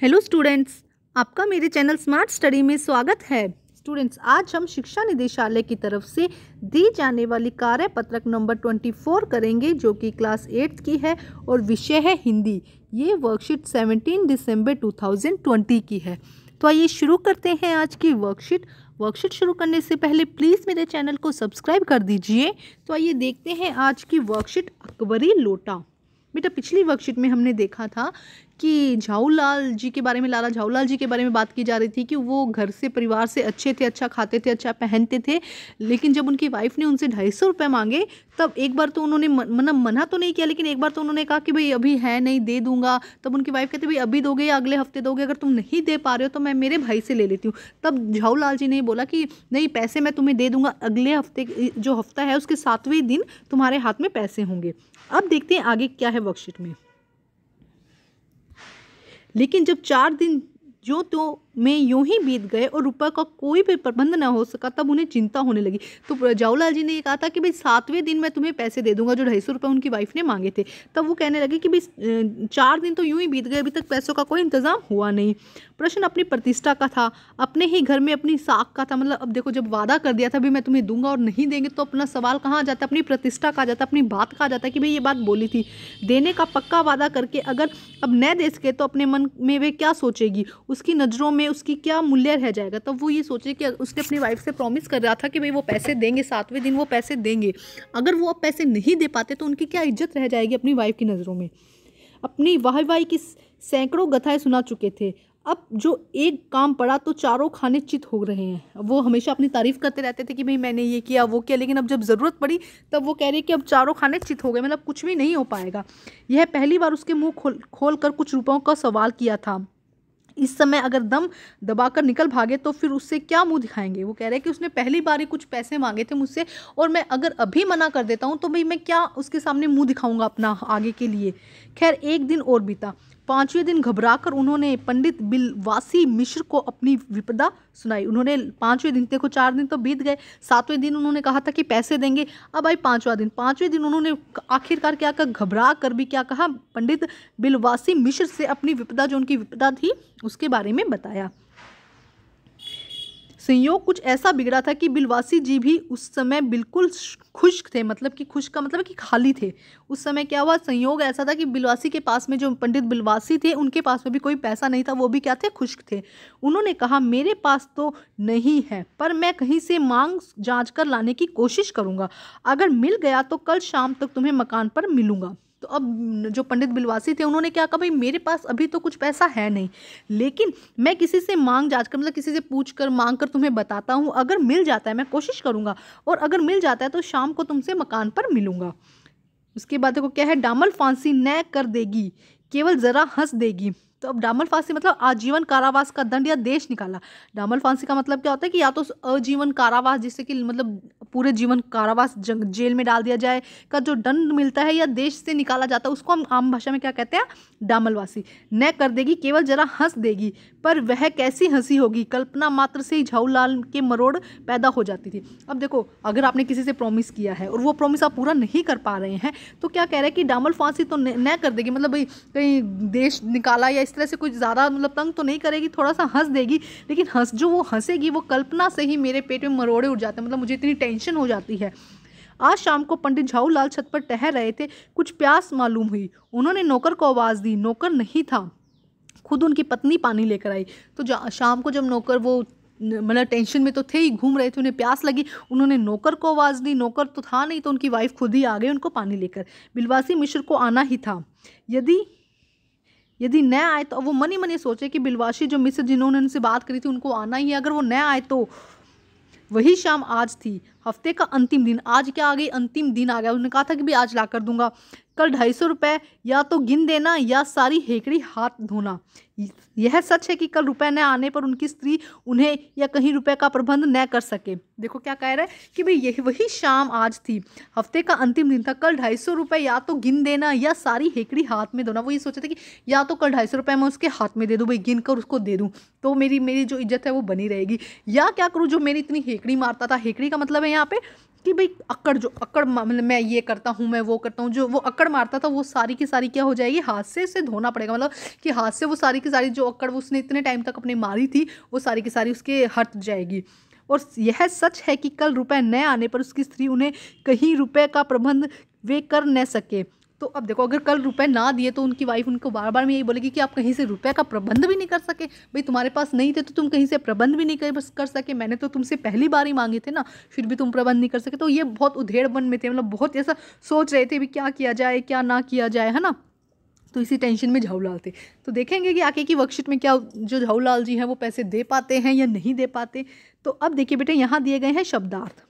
hello students आपका मेरे channel smart study में स्वागत है स्टूडेंट्स आज हम शिक्षा निदेशालय की तरफ से दी जाने वाली कार्य पत्रक नंबर ट्वेंटी फोर करेंगे जो कि क्लास एट्थ की है और विषय है हिंदी ये worksheet seventeen December two thousand twenty की है तो आइए शुरू करते हैं आज की वर्कशीट वर्कशीट शुरू करने से पहले प्लीज़ मेरे चैनल को सब्सक्राइब कर दीजिए तो आइए देखते हैं आज की वर्कशीट अकबरी लोटा बेटा पिछली वर्कशीट में हमने देखा था कि झाऊलाल जी के बारे में लाला झाऊलाल जी के बारे में बात की जा रही थी कि वो घर से परिवार से अच्छे थे अच्छा खाते थे अच्छा पहनते थे लेकिन जब उनकी वाइफ ने उनसे ढाई सौ रुपये मांगे तब एक बार तो उन्होंने मतलब मना तो नहीं किया लेकिन एक बार तो उन्होंने कहा कि भाई अभी है नहीं दे दूंगा तब उनकी वाइफ कहते भाई अभी दोगे या अगले हफ्ते दोगे अगर तुम नहीं दे पा रहे हो तो मैं मेरे भाई से ले लेती हूँ तब झाऊलाल जी ने बोला कि नहीं पैसे मैं तुम्हें दे दूंगा अगले हफ्ते जो हफ्ता है उसके सातवें दिन तुम्हारे हाथ में पैसे होंगे अब देखते हैं आगे क्या है वर्कशीट में लेकिन जब चार दिन जो तो में यूं ही बीत गए और रुपए का कोई भी प्रबंध ना हो सका तब उन्हें चिंता होने लगी तो जाऊलाल जी ने यह कहा था कि भाई सातवें दिन मैं तुम्हें पैसे दे दूंगा जो ढाई सौ रुपये उनकी वाइफ ने मांगे थे तब वो कहने लगे कि भाई चार दिन तो यूं ही बीत गए अभी तक पैसों का कोई इंतजाम हुआ नहीं प्रश्न अपनी प्रतिष्ठा का था अपने ही घर में अपनी साख का था मतलब अब देखो जब वादा कर दिया था भी मैं तुम्हें दूंगा और नहीं देंगे तो अपना सवाल कहाँ आ जाता अपनी प्रतिष्ठा कहा जाता है अपनी बात कहा जाता है कि भाई ये बात बोली थी देने का पक्का वादा करके अगर अब न दे सके तो अपने मन में वे क्या सोचेगी उसकी नज़रों में में उसकी क्या मूल्य रह जाएगा तब वो ये सोचे कि उसने अपनी वाइफ से प्रॉमिस कर रहा था कि भाई वो पैसे देंगे सातवें दिन वो पैसे देंगे अगर वो अब पैसे नहीं दे पाते तो उनकी क्या इज्जत रह जाएगी अपनी वाइफ की नज़रों में अपनी वाह वाही की सैकड़ों गथाएं सुना चुके थे अब जो एक काम पड़ा तो चारों खाने चित हो रहे हैं वो हमेशा अपनी तारीफ़ करते रहते थे कि भाई मैंने ये किया वो किया लेकिन अब जब ज़रूरत पड़ी तब वो कह रहे कि अब चारों खाने चित हो गए मतलब कुछ भी नहीं हो पाएगा यह पहली बार उसके मुंह खोल खोल कर कुछ रुपयों का सवाल किया था इस समय अगर दम दबाकर निकल भागे तो फिर उससे क्या मुंह दिखाएंगे वो कह रहे हैं कि उसने पहली बार ही कुछ पैसे मांगे थे मुझसे और मैं अगर अभी मना कर देता हूँ तो भाई मैं क्या उसके सामने मुंह दिखाऊंगा अपना आगे के लिए खैर एक दिन और बीता पांचवें दिन घबराकर उन्होंने पंडित बिलवासी मिश्र को अपनी विपदा सुनाई उन्होंने पांचवें दिन देखो चार दिन तो बीत गए सातवें दिन उन्होंने कहा था कि पैसे देंगे अब आई पांचवा दिन पांचवें दिन उन्होंने आखिरकार क्या कहा घबरा कर भी क्या कहा पंडित बिलवासी मिश्र से अपनी विपदा जो उनकी विपदा थी उसके बारे में बताया संयोग कुछ ऐसा बिगड़ा था कि बिलवासी जी भी उस समय बिल्कुल खुश्क थे मतलब कि खुश का मतलब कि खाली थे उस समय क्या हुआ संयोग ऐसा था कि बिलवासी के पास में जो पंडित बिलवासी थे उनके पास में भी कोई पैसा नहीं था वो भी क्या थे खुश्क थे उन्होंने कहा मेरे पास तो नहीं है पर मैं कहीं से मांग जाँच कर लाने की कोशिश करूँगा अगर मिल गया तो कल शाम तक तुम्हें मकान पर मिलूँगा तो अब जो पंडित बिलवासी थे उन्होंने क्या कहा भाई मेरे पास अभी तो कुछ पैसा है नहीं लेकिन मैं किसी से मांग जांच कर मतलब किसी से पूछ कर मांग कर तुम्हें बताता हूँ अगर मिल जाता है मैं कोशिश करूँगा और अगर मिल जाता है तो शाम को तुमसे मकान पर मिलूँगा उसके बाद देखो क्या है डामल फांसी न कर देगी केवल ज़रा हंस देगी तो अब डामल फांसी मतलब आजीवन कारावास का दंड या देश निकाला डामल फांसी का मतलब क्या होता है कि या तो आजीवन कारावास जिससे कि मतलब पूरे जीवन कारावास जेल में डाल दिया जाए का जो दंड मिलता है या देश से निकाला जाता है उसको हम आम भाषा में क्या कहते हैं डामलवासी न कर देगी केवल जरा हंस देगी पर वह कैसी हंसी होगी कल्पना मात्र से ही झाऊलाल के मरोड़ पैदा हो जाती थी अब देखो अगर आपने किसी से प्रॉमिस किया है और वो प्रॉमिस आप पूरा नहीं कर पा रहे हैं तो क्या कह रहे हैं कि डामल फांसी तो न कर देगी मतलब भाई कहीं देश निकाला या इस तरह से कुछ ज़्यादा मतलब तंग तो नहीं करेगी थोड़ा सा हंस देगी लेकिन हंस जो वो हंसेगी वो कल्पना से ही मेरे पेट में मरोड़े उठ जाते हैं मतलब मुझे इतनी टेंशन हो जाती है आज शाम को पंडित झाऊलाल छत पर टहर रहे थे कुछ प्यास मालूम हुई उन्होंने नौकर को आवाज़ दी नौकर नहीं था खुद उनकी पत्नी पानी लेकर आई तो शाम को जब नौकर वो मतलब टेंशन में तो थे ही घूम रहे थे उन्हें प्यास लगी उन्होंने नौकर को आवाज़ दी नौकर तो था नहीं तो उनकी वाइफ खुद ही आ गई उनको पानी लेकर बिलवासी मिश्र को आना ही था यदि यदि न आए तो वो मन ही मन ये सोचे कि बिलवासी जो मिस जिन्होंने उनसे बात करी थी उनको आना ही है अगर वो न आए तो वही शाम आज थी हफ्ते का अंतिम दिन आज क्या आ गई अंतिम दिन आ गया उन्होंने कहा था कि भी आज ला कर दूंगा कल ढाई सौ रुपये या तो गिन देना या सारी हेकड़ी हाथ धोना यह सच है कि कल रुपए न आने पर उनकी स्त्री उन्हें या कहीं रुपए का प्रबंध न कर सके देखो क्या कह रहा है कि भाई यही वही शाम आज थी हफ्ते का अंतिम दिन था कल ढाई सौ रुपये या तो गिन देना या सारी हेकड़ी हाथ में धोना वो ये सोचे थे कि या तो कल ढाई सौ रुपये मैं उसके हाथ में दे दूँ भाई गिन कर उसको दे दूँ तो मेरी मेरी जो इज्जत है वो बनी रहेगी या क्या करूँ जो मेरी इतनी हेकड़ी मारता था हेकड़ी का मतलब है यहाँ पे कि भाई अकड़ जो अकड़ मतलब मैं ये करता हूँ मैं वो करता हूँ जो वो अकड़ मारता था वो सारी की सारी क्या हो जाएगी हाथ से उसे धोना पड़ेगा मतलब कि हाथ से वो सारी की सारी जो अकड़ उसने इतने टाइम तक अपने मारी थी वो सारी की सारी उसके हट जाएगी और यह सच है कि कल रुपए न आने पर उसकी स्त्री उन्हें कहीं रुपए का प्रबंध वे कर न सके तो अब देखो अगर कल रुपए ना दिए तो उनकी वाइफ उनको बार बार में यही बोलेगी कि आप कहीं से रुपए का प्रबंध भी नहीं कर सके भाई तुम्हारे पास नहीं थे तो तुम कहीं से प्रबंध भी नहीं कर, सके मैंने तो तुमसे पहली बार ही मांगे थे ना फिर भी तुम प्रबंध नहीं कर सके तो ये बहुत उधेड़ बन में थे मतलब बहुत ऐसा सोच रहे थे भी क्या किया जाए क्या ना किया जाए है ना तो इसी टेंशन में झाऊलाल थे तो देखेंगे कि आके की वर्कशीट में क्या जो झाऊलाल जी हैं वो पैसे दे पाते हैं या नहीं दे पाते तो अब देखिए बेटे यहाँ दिए गए हैं शब्दार्थ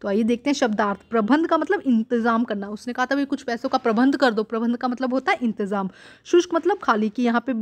तो आइए देखते हैं शब्दार्थ प्रबंध का मतलब इंतजाम करना उसने कहा था भाई कुछ पैसों का प्रबंध कर दो प्रबंध का मतलब होता है इंतजाम शुष्क मतलब खाली कि यहाँ पे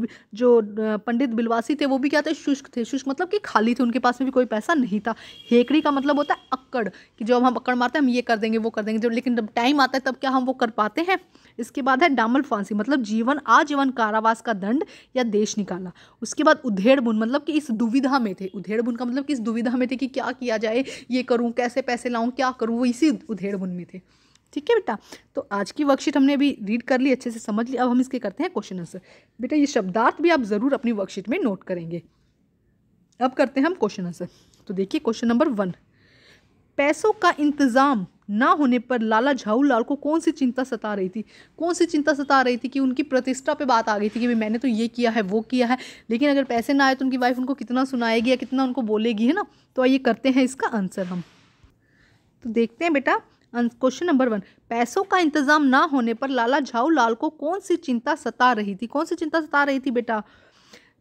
जो पंडित बिलवासी थे वो भी क्या थे शुष्क थे शुष्क मतलब कि खाली थे उनके पास में भी कोई पैसा नहीं था हेकड़ी का मतलब होता है अक्कड़ कि जब हम अक्कड़ मारते हैं हम ये कर देंगे वो कर देंगे जब लेकिन जब टाइम आता है तब क्या हम वो कर पाते हैं इसके बाद है डामल फांसी मतलब जीवन आजीवन कारावास का दंड या देश निकाला उसके बाद उधेड़ बुन मतलब कि इस दुविधा में थे उधेड़ बुन का मतलब कि इस दुविधा में थे कि क्या किया जाए ये करूँ कैसे पैसे लाऊँ क्या करूँ वो इसी उधेड़ बुन में थे ठीक है बेटा तो आज की वर्कशीट हमने अभी रीड कर ली अच्छे से समझ ली अब हम इसके करते हैं क्वेश्चन आंसर बेटा ये शब्दार्थ भी आप ज़रूर अपनी वर्कशीट में नोट करेंगे अब करते हैं हम क्वेश्चन आंसर तो देखिए क्वेश्चन नंबर वन पैसों का इंतज़ाम ना होने पर लाला झाऊ लाल को कौन सी चिंता सता रही थी कौन सी चिंता सता रही थी कि उनकी प्रतिष्ठा पे बात आ गई थी कि भाई मैंने तो ये किया है वो किया है लेकिन अगर पैसे ना आए तो उनकी वाइफ उनको कितना सुनाएगी या कितना उनको बोलेगी है ना तो आइए करते हैं इसका आंसर हम तो देखते हैं बेटा क्वेश्चन नंबर वन पैसों का इंतज़ाम ना होने पर लाला झाऊ लाल को कौन सी चिंता सता रही थी कौन सी चिंता सता रही थी बेटा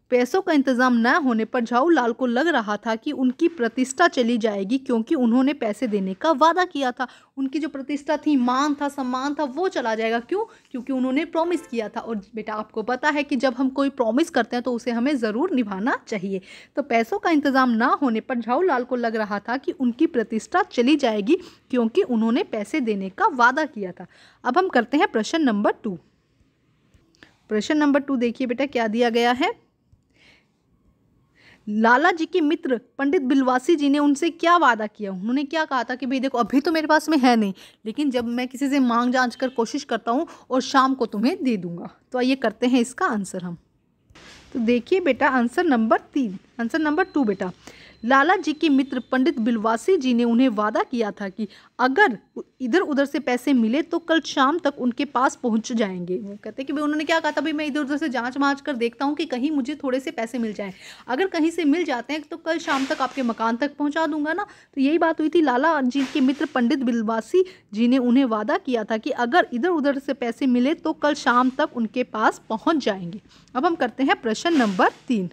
पैसों का इंतजाम न होने पर झाऊलाल को लग रहा था कि उनकी प्रतिष्ठा चली जाएगी क्योंकि उन्होंने पैसे देने का वादा किया था उनकी जो प्रतिष्ठा थी मान था सम्मान था वो चला जाएगा क्यों क्योंकि उन्होंने प्रॉमिस किया था और बेटा आपको पता है कि जब हम कोई प्रॉमिस करते हैं तो उसे हमें ज़रूर निभाना चाहिए तो पैसों का इंतजाम ना होने पर झाऊलाल को लग रहा था कि उनकी प्रतिष्ठा चली जाएगी क्योंकि उन्होंने पैसे देने का वादा किया था अब हम करते हैं प्रश्न नंबर टू प्रश्न नंबर टू देखिए बेटा क्या दिया गया है लाला जी के मित्र पंडित बिलवासी जी ने उनसे क्या वादा किया उन्होंने क्या कहा था कि भाई देखो अभी तो मेरे पास में है नहीं लेकिन जब मैं किसी से मांग जांच कर कोशिश करता हूँ और शाम को तुम्हें दे दूंगा तो आइए करते हैं इसका आंसर हम तो देखिए बेटा आंसर नंबर तीन आंसर नंबर टू बेटा लाला जी के मित्र पंडित बिलवासी जी ने उन्हें वादा किया था कि अगर इधर उधर से पैसे मिले तो कल शाम तक उनके पास पहुंच जाएंगे वो कहते कि भाई उन्होंने क्या कहा था भाई मैं इधर उधर से जांच वाँच कर देखता हूँ कि कहीं मुझे थोड़े से पैसे मिल जाएँ अगर कहीं से मिल जाते हैं तो कल शाम तक आपके मकान तक पहुँचा दूंगा ना तो यही बात हुई थी लाला जी के मित्र पंडित बिलवासी जी ने उन्हें वादा किया था कि अगर इधर उधर से पैसे मिले तो कल शाम तक उनके पास पहुँच जाएंगे अब हम करते हैं प्रश्न नंबर तीन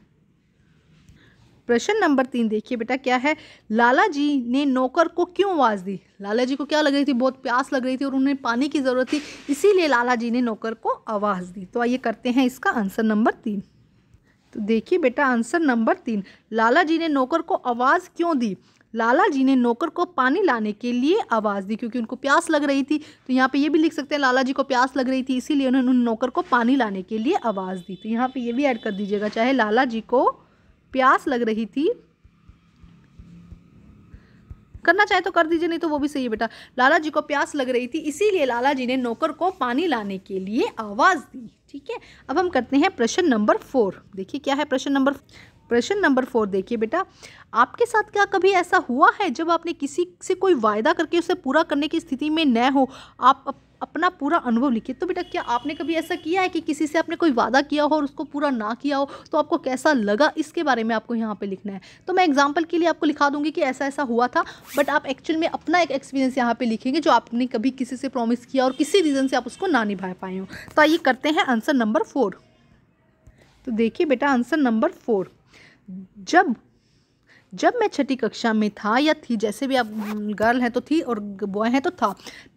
प्रश्न नंबर तीन देखिए बेटा क्या है लाला जी ने नौकर को क्यों आवाज़ दी लाला जी को क्या लग रही थी बहुत प्यास लग रही थी और उन्हें पानी की ज़रूरत थी इसीलिए लाला जी ने नौकर को आवाज़ दी तो आइए करते हैं इसका आंसर नंबर तीन तो देखिए बेटा आंसर नंबर तीन लाला जी ने नौकर को आवाज़ क्यों दी लाला जी ने नौकर को पानी लाने के लिए आवाज़ दी क्योंकि उनको प्यास लग रही थी तो यहाँ पे ये भी लिख सकते हैं लाला जी को प्यास लग रही थी इसीलिए उन्होंने नौकर को पानी लाने के लिए आवाज़ दी तो यहाँ पे ये भी ऐड कर दीजिएगा चाहे लाला जी को प्यास लग रही थी करना चाहे तो कर दीजिए नहीं तो वो भी सही है बेटा लाला जी को प्यास लग रही थी इसीलिए लाला जी ने नौकर को पानी लाने के लिए आवाज़ दी ठीक है अब हम करते हैं प्रश्न नंबर फोर देखिए क्या है प्रश्न नंबर प्रश्न नंबर फोर देखिए बेटा आपके साथ क्या कभी ऐसा हुआ है जब आपने किसी से कोई वायदा करके उसे पूरा करने की स्थिति में न हो आप अपना पूरा अनुभव लिखिए तो बेटा क्या आपने कभी ऐसा किया है कि किसी से आपने कोई वादा किया हो और उसको पूरा ना किया हो तो आपको कैसा लगा इसके बारे में आपको यहाँ पर लिखना है तो मैं एग्जाम्पल के लिए आपको लिखा दूंगी कि ऐसा ऐसा हुआ था बट आप एक्चुअल में अपना एक एक्सपीरियंस यहाँ पर लिखेंगे जो आपने कभी किसी से प्रॉमिस किया और किसी रीज़न से आप उसको ना निभा पाए हो तो आइए करते हैं आंसर नंबर फोर तो देखिए बेटा आंसर नंबर फोर जब जब मैं छठी कक्षा में था या थी जैसे भी आप गर्ल हैं तो थी और बॉय हैं तो था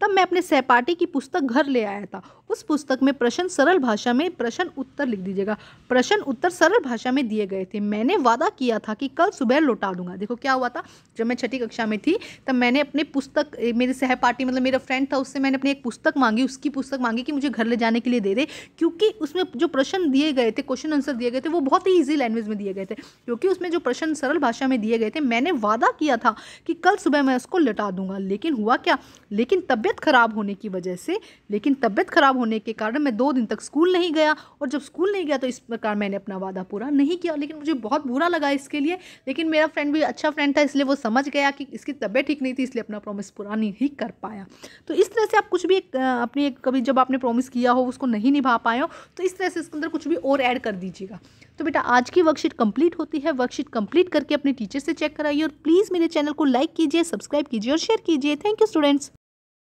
तब मैं अपने सहपाठी की पुस्तक घर ले आया था उस पुस्तक में प्रश्न सरल भाषा में प्रश्न उत्तर लिख दीजिएगा प्रश्न उत्तर सरल भाषा में दिए गए थे मैंने वादा किया था कि कल सुबह लौटा दूंगा देखो क्या हुआ था जब मैं छठी कक्षा में थी तब मैंने अपने पुस्तक मेरे सहपाठी मतलब मेरा फ्रेंड था उससे मैंने अपनी एक पुस्तक मांगी उसकी पुस्तक मांगी कि मुझे घर ले जाने के लिए दे दे क्योंकि उसमें जो प्रश्न दिए गए थे क्वेश्चन आंसर दिए गए थे वो बहुत ही ईजी लैंग्वेज में दिए गए थे क्योंकि उसमें जो प्रश्न सरल भाषा में दिए गए थे मैंने वादा किया था कि कल सुबह मैं उसको लटा दूंगा लेकिन हुआ क्या लेकिन तबीयत ख़राब होने की वजह से लेकिन तबीयत ख़राब होने के कारण मैं दो दिन तक स्कूल नहीं गया और जब स्कूल नहीं गया तो इस प्रकार मैंने अपना वादा पूरा नहीं किया लेकिन मुझे बहुत बुरा लगा इसके लिए लेकिन मेरा फ्रेंड भी अच्छा फ्रेंड था इसलिए वो समझ गया कि इसकी तबीयत ठीक नहीं थी इसलिए अपना प्रॉमिस पूरा नहीं कर पाया तो इस तरह से आप कुछ भी अपनी कभी जब आपने प्रॉमिस किया हो उसको नहीं निभा पाए हो तो इस तरह से इसके अंदर कुछ भी और ऐड कर दीजिएगा तो बेटा आज की वर्कशीट कंप्लीट होती है वर्कशीट कंप्लीट करके अपने टीचर से चेक कराइए और प्लीज़ मेरे चैनल को लाइक कीजिए सब्सक्राइब कीजिए और शेयर कीजिए थैंक यू स्टूडेंट्स